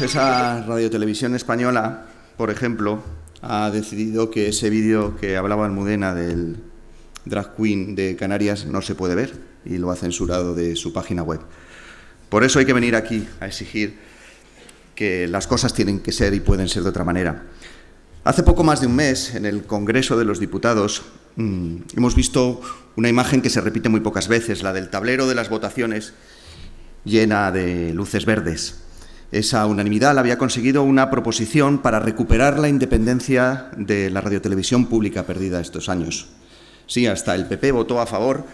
Esa radiotelevisión española, por ejemplo, ha decidido que ese vídeo que hablaba Almudena del drag queen de Canarias no se puede ver y lo ha censurado de su página web. Por eso hay que venir aquí a exigir que las cosas tienen que ser y pueden ser de otra manera. Hace poco más de un mes, en el Congreso de los Diputados, mm, hemos visto una imagen que se repite muy pocas veces, la del tablero de las votaciones llena de luces verdes. Esa unanimidad la había conseguido una proposición para recuperar la independencia de la radiotelevisión pública perdida estos años. Sí, hasta el PP votó a favor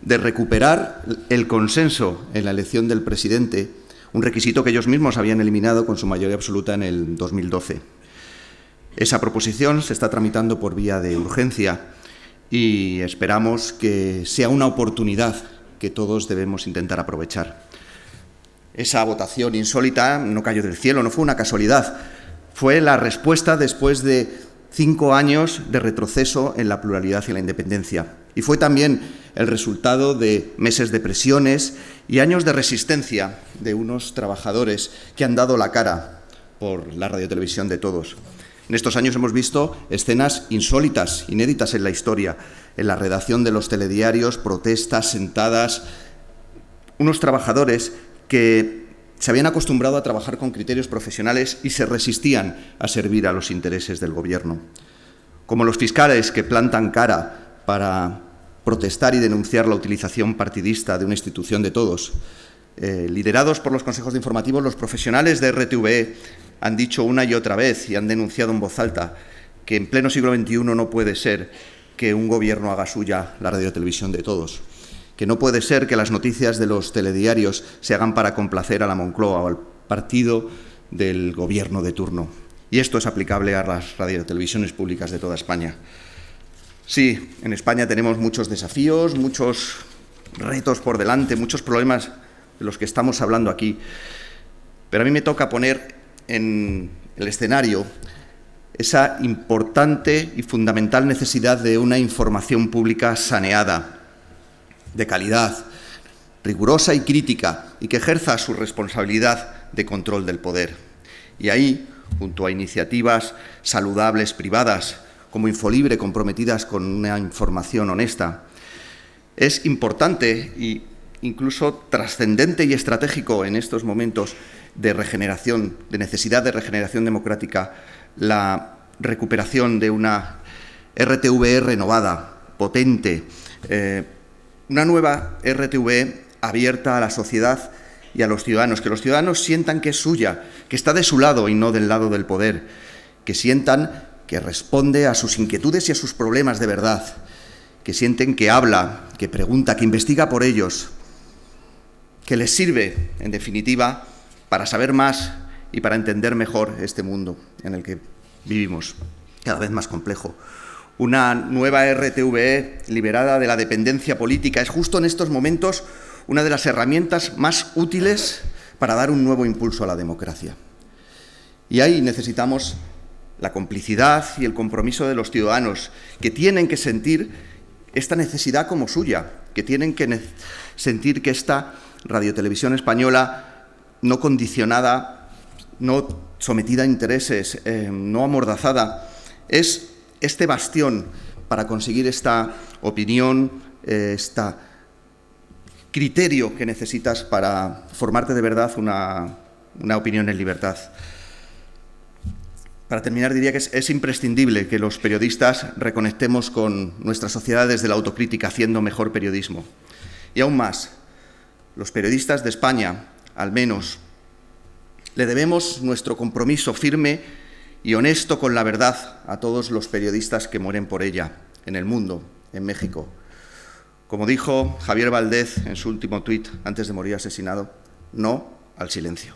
de recuperar el consenso en la elección del presidente, un requisito que ellos mismos habían eliminado con su mayoría absoluta en el 2012. Esa proposición se está tramitando por vía de urgencia y esperamos que sea una oportunidad que todos debemos intentar aprovechar. Esa votación insólita no cayó del cielo, no fue una casualidad. Fue la respuesta después de cinco años de retroceso en la pluralidad y la independencia. Y fue también el resultado de meses de presiones y años de resistencia de unos trabajadores que han dado la cara por la radiotelevisión de todos. En estos años hemos visto escenas insólitas, inéditas en la historia, en la redacción de los telediarios, protestas, sentadas, unos trabajadores que se habían acostumbrado a trabajar con criterios profesionales y se resistían a servir a los intereses del Gobierno. Como los fiscales que plantan cara para protestar y denunciar la utilización partidista de una institución de todos. Eh, liderados por los consejos informativos, los profesionales de RTVE han dicho una y otra vez y han denunciado en voz alta que en pleno siglo XXI no puede ser que un gobierno haga suya la radiotelevisión de todos que no puede ser que las noticias de los telediarios se hagan para complacer a la Moncloa o al partido del gobierno de turno. Y esto es aplicable a las radiotelevisiones públicas de toda España. Sí, en España tenemos muchos desafíos, muchos retos por delante, muchos problemas de los que estamos hablando aquí. Pero a mí me toca poner en el escenario esa importante y fundamental necesidad de una información pública saneada, de calidad, rigurosa y crítica, y que ejerza su responsabilidad de control del poder. Y ahí, junto a iniciativas saludables privadas, como Infolibre, comprometidas con una información honesta, es importante e incluso trascendente y estratégico en estos momentos de regeneración, de necesidad de regeneración democrática, la recuperación de una RTVE renovada, potente, eh, una nueva RTV abierta a la sociedad y a los ciudadanos, que los ciudadanos sientan que es suya, que está de su lado y no del lado del poder, que sientan que responde a sus inquietudes y a sus problemas de verdad, que sienten que habla, que pregunta, que investiga por ellos, que les sirve, en definitiva, para saber más y para entender mejor este mundo en el que vivimos, cada vez más complejo una nueva RTVE liberada de la dependencia política es justo en estos momentos una de las herramientas más útiles para dar un nuevo impulso a la democracia. Y ahí necesitamos la complicidad y el compromiso de los ciudadanos, que tienen que sentir esta necesidad como suya, que tienen que sentir que esta radiotelevisión española no condicionada, no sometida a intereses, eh, no amordazada, es este bastión para conseguir esta opinión, este criterio que necesitas para formarte de verdad una, opinión en libertad. Para terminar, diría que es, imprescindible que los periodistas reconectemos con nuestras sociedades de la autocrítica, haciendo mejor periodismo. Y aún más, los periodistas de España, al menos, le debemos nuestro compromiso firme y honesto con la verdad a todos los periodistas que mueren por ella, en el mundo, en México. Como dijo Javier Valdez en su último tuit antes de morir asesinado, no al silencio.